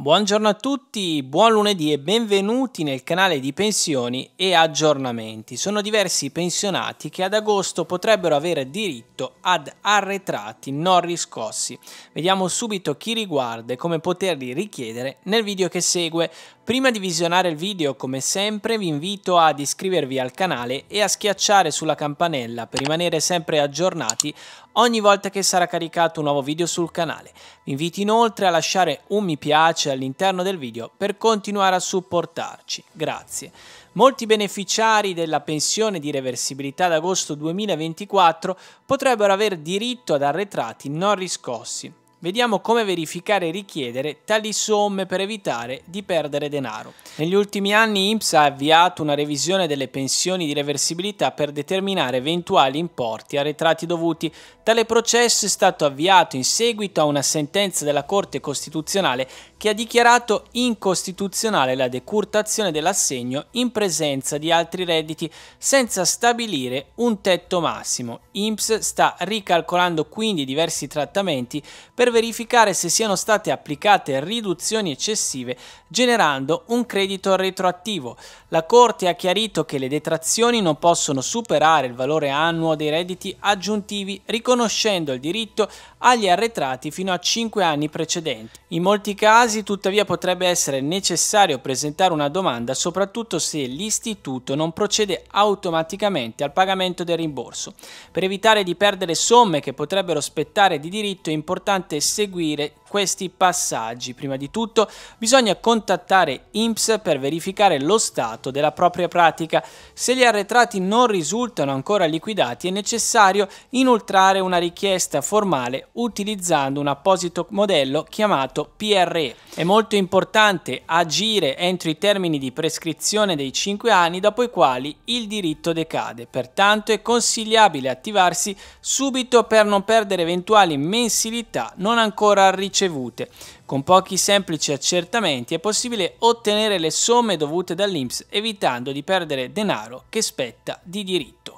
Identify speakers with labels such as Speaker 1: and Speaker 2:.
Speaker 1: Buongiorno a tutti, buon lunedì e benvenuti nel canale di pensioni e aggiornamenti. Sono diversi i pensionati che ad agosto potrebbero avere diritto ad arretrati non riscossi. Vediamo subito chi riguarda e come poterli richiedere nel video che segue. Prima di visionare il video, come sempre, vi invito ad iscrivervi al canale e a schiacciare sulla campanella per rimanere sempre aggiornati ogni volta che sarà caricato un nuovo video sul canale. Vi invito inoltre a lasciare un mi piace all'interno del video per continuare a supportarci. Grazie. Molti beneficiari della pensione di reversibilità d'agosto 2024 potrebbero aver diritto ad arretrati non riscossi Vediamo come verificare e richiedere tali somme per evitare di perdere denaro. Negli ultimi anni IMSS ha avviato una revisione delle pensioni di reversibilità per determinare eventuali importi arretrati dovuti. Tale processo è stato avviato in seguito a una sentenza della Corte Costituzionale che ha dichiarato incostituzionale la decurtazione dell'assegno in presenza di altri redditi senza stabilire un tetto massimo. IMSS sta ricalcolando quindi diversi trattamenti per per verificare se siano state applicate riduzioni eccessive generando un credito retroattivo. La Corte ha chiarito che le detrazioni non possono superare il valore annuo dei redditi aggiuntivi riconoscendo il diritto agli arretrati fino a 5 anni precedenti. In molti casi tuttavia potrebbe essere necessario presentare una domanda soprattutto se l'istituto non procede automaticamente al pagamento del rimborso. Per evitare di perdere somme che potrebbero spettare di diritto è importante seguire questi passaggi. Prima di tutto bisogna contattare INPS per verificare lo stato della propria pratica. Se gli arretrati non risultano ancora liquidati è necessario inoltrare una richiesta formale utilizzando un apposito modello chiamato PRE. È molto importante agire entro i termini di prescrizione dei 5 anni dopo i quali il diritto decade, pertanto è consigliabile attivarsi subito per non perdere eventuali mensilità non ancora ricevute ricevute. Con pochi semplici accertamenti è possibile ottenere le somme dovute dall'INPS evitando di perdere denaro che spetta di diritto.